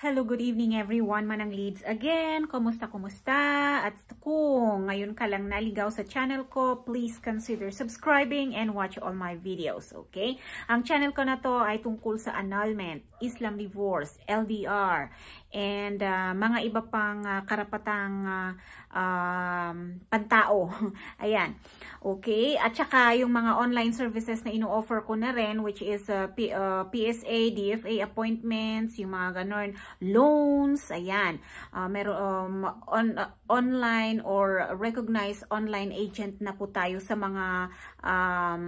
Hello, good evening everyone, Manang Leads again. Kumusta, kumusta? At kung ngayon ka lang naligaw sa channel ko, please consider subscribing and watch all my videos, okay? Ang channel ko na to ay tungkol sa annulment, Islam divorce, LDR, and uh, mga iba pang uh, karapatang uh, um, pantao. Ayan, okay? At saka yung mga online services na ino-offer ko na rin, which is uh, P uh, PSA, DFA appointments, yung mga ganun loans, ayan. Uh, meron um, on, uh, online or recognized online agent na po tayo sa mga um,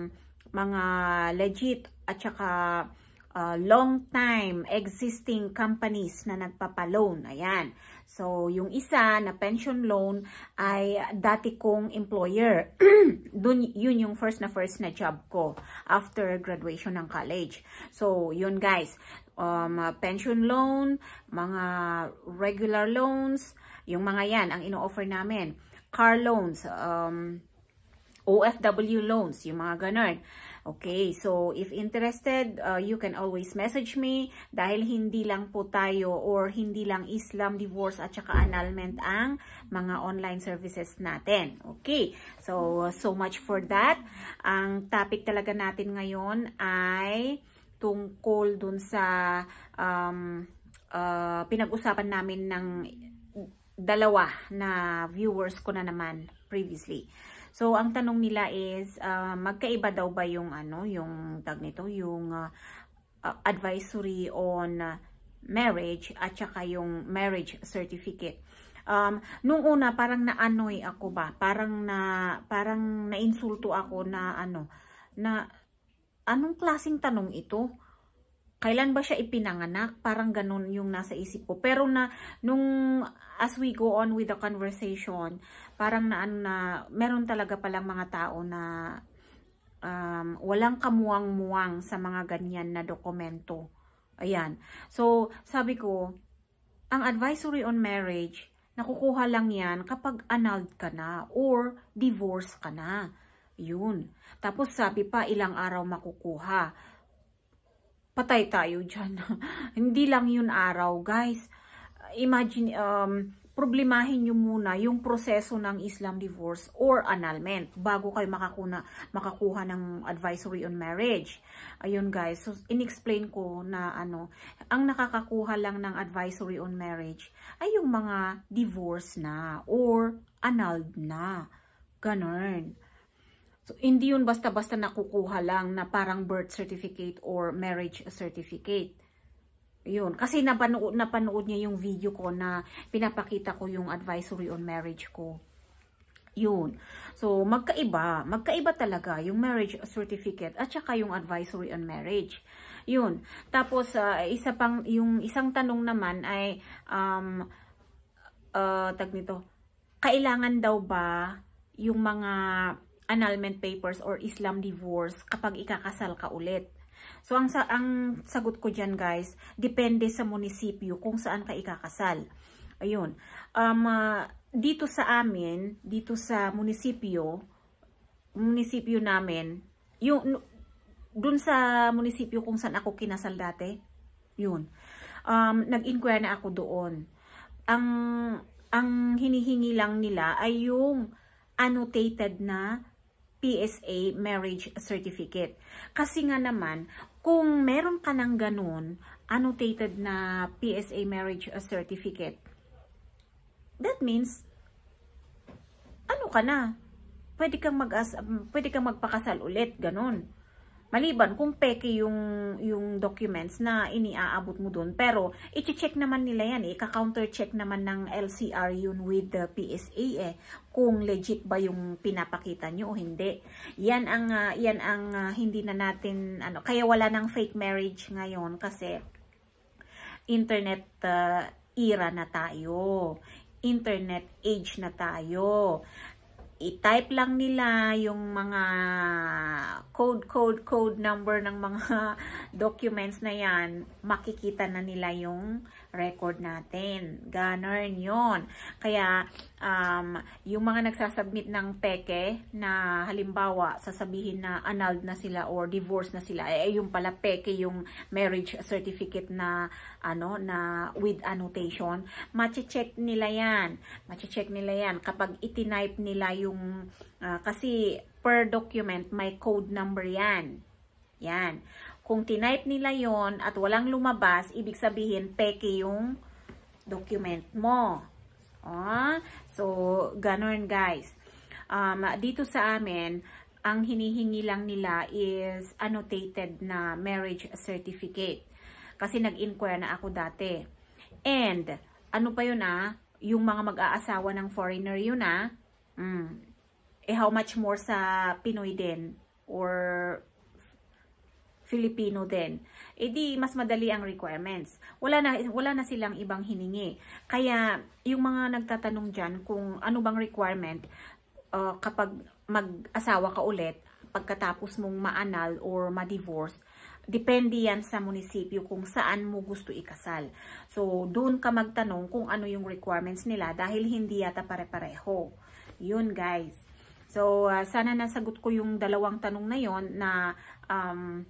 mga legit at saka uh, long time existing companies na nagpapaloan. Ayan. So, yung isa na pension loan ay dati kong employer. Dun, yun yung first na first na job ko after graduation ng college. So, yun guys um, uh, pension loan, mga regular loans, yung mga yan ang ino-offer namin. Car loans, um, OFW loans, yung mga ganun. Okay, so if interested, uh, you can always message me dahil hindi lang po tayo or hindi lang Islam, divorce at saka annulment ang mga online services natin. Okay, so so much for that. Ang topic talaga natin ngayon ay tungkol dun sa um, uh, pinag-usapan namin ng dalawa na viewers ko na naman previously. So ang tanong nila is uh, magkaiba daw ba yung ano yung tag nito yung uh, uh advisory on uh, marriage at saka yung marriage certificate. Um, nung una parang naanoy ako ba, parang na parang nainsulto ako na ano na anong klasing tanong ito? Kailan ba siya ipinanganak? Parang ganun yung nasa isip ko. Pero na, nung as we go on with the conversation, parang na, ano na, meron talaga palang mga tao na um, walang kamuang-muang sa mga ganyan na dokumento. Ayan. So, sabi ko, ang advisory on marriage, nakukuha lang yan kapag annulled ka na or divorce ka na. Yun. Tapos sabi pa, ilang araw makukuha. Patay tayo dyan. Hindi lang yun araw, guys. Imagine, um, problemahin nyo muna yung proseso ng Islam divorce or annulment bago kayo makakuna, makakuha ng advisory on marriage. Ayun guys, so inexplain ko na ano, ang nakakakuha lang ng advisory on marriage ay yung mga divorce na or annulled na. Ganun. So, hindi yun basta-basta nakukuha lang na parang birth certificate or marriage certificate. Yun. Kasi napanood, napanood niya yung video ko na pinapakita ko yung advisory on marriage ko. Yun. So, magkaiba. Magkaiba talaga yung marriage certificate at saka yung advisory on marriage. Yun. Tapos, uh, isa pang, yung isang tanong naman ay, um, uh, tag nito, kailangan daw ba yung mga annulment papers or Islam divorce kapag ikakasal ka ulit. So, ang, sa, ang sagot ko dyan guys, depende sa munisipyo kung saan ka ikakasal. Ayun. Um, uh, dito sa amin, dito sa munisipyo, munisipyo namin, yung, dun sa munisipyo kung saan ako kinasal dati, yun. Um, Nag-inquire na ako doon. Ang, ang hinihingi lang nila ay yung annotated na PSA marriage certificate. Kasi nga naman, kung meron ka ng ganun, annotated na PSA marriage certificate, that means, ano ka na? Pwede kang, mag pwede kang magpakasal ulit, ganun. Maliban kung peke yung, yung documents na iniaabot mo doon Pero, iti-check naman nila yan. Eh. Ika-counter check naman ng LCR yun with the PSA eh. Kung legit ba yung pinapakita nyo o hindi. Yan ang, uh, yan ang uh, hindi na natin, ano, kaya wala ng fake marriage ngayon kasi internet uh, era na tayo internet age na tayo i-type lang nila yung mga code, code, code number ng mga documents na yan, makikita na nila yung record natin. Ganon yon. Kaya, um, yung mga nagsasubmit ng peke na halimbawa, sasabihin na annulled na sila or divorce na sila, eh yung pala peke yung marriage certificate na ano na with annotation, mache-check nila yan. Mache-check nila yan kapag itinype nila yung uh, kasi per document may code number yan. Yan. Kung tinype nila yon at walang lumabas, ibig sabihin peke yung document mo. Oh, so, ganun guys. Um, dito sa amin, ang hinihingi lang nila is annotated na marriage certificate. Kasi nag-inquire na ako dati. And, ano pa yun ah, yung mga mag-aasawa ng foreigner yun ah, mm, eh how much more sa Pinoy din or Filipino din, eh di, mas madali ang requirements. Wala na, wala na silang ibang hiningi. Kaya yung mga nagtatanong dyan kung ano bang requirement uh, kapag mag-asawa ka ulit, pagkatapos mong maanal or ma-divorce, depende yan sa munisipyo kung saan mo gusto ikasal. So, doon ka magtanong kung ano yung requirements nila dahil hindi yata pare-pareho. Yun guys. So, uh, sana nasagot ko yung dalawang tanong na yon na um,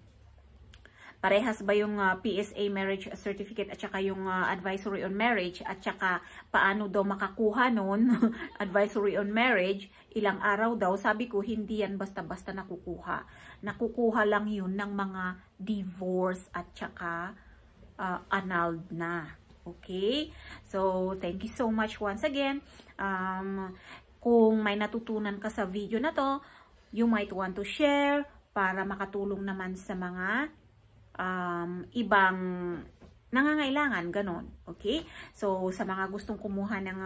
Parehas ba yung uh, ah, PSA marriage certificate at saka yung uh, advisory on marriage at saka paano daw makakuha nun advisory on marriage ilang araw daw. Sabi ko hindi yan basta-basta nakukuha. Nakukuha lang yun ng mga divorce at saka uh, annulled na. Okay? So, thank you so much once again. Um, kung may natutunan ka sa video na to, you might want to share para makatulong naman sa mga um, ibang nangangailangan, ganon. Okay? So, sa mga gustong kumuha ng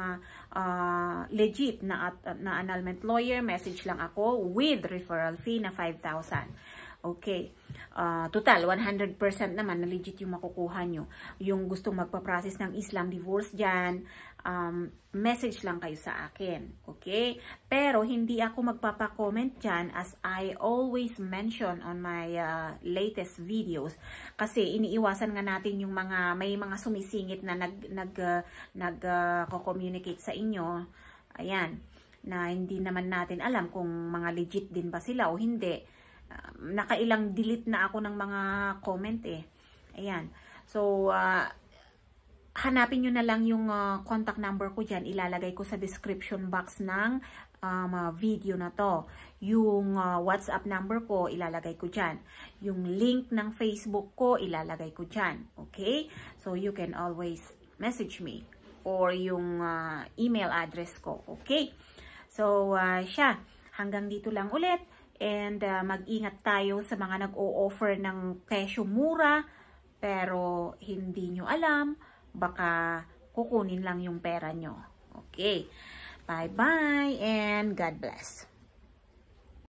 uh, legit na, na annulment lawyer, message lang ako with referral fee na 5,000. Okay. Uh, total, 100% naman na legit yung makukuha nyo. Yung gustong magpa-process ng Islam divorce dyan, um, message lang kayo sa akin. Okay? Pero hindi ako magpapa-comment dyan as I always mention on my uh, latest videos. Kasi iniiwasan nga natin yung mga, may mga sumisingit na nag, nag, uh, nag uh, communicate sa inyo. Ayan. Na hindi naman natin alam kung mga legit din ba sila o hindi. Uh, nakailang delete na ako ng mga comment eh. Ayan. So, uh, hanapin nyo na lang yung uh, contact number ko dyan. Ilalagay ko sa description box ng um, uh, video na to. Yung uh, WhatsApp number ko, ilalagay ko dyan. Yung link ng Facebook ko, ilalagay ko dyan. Okay? So, you can always message me or yung uh, email address ko. Okay? So, uh, siya. Hanggang dito lang ulit. And uh, mag-ingat tayo sa mga nag-o-offer ng presyo mura pero hindi nyo alam baka kukunin lang yung pera nyo. Okay. Bye-bye and God bless.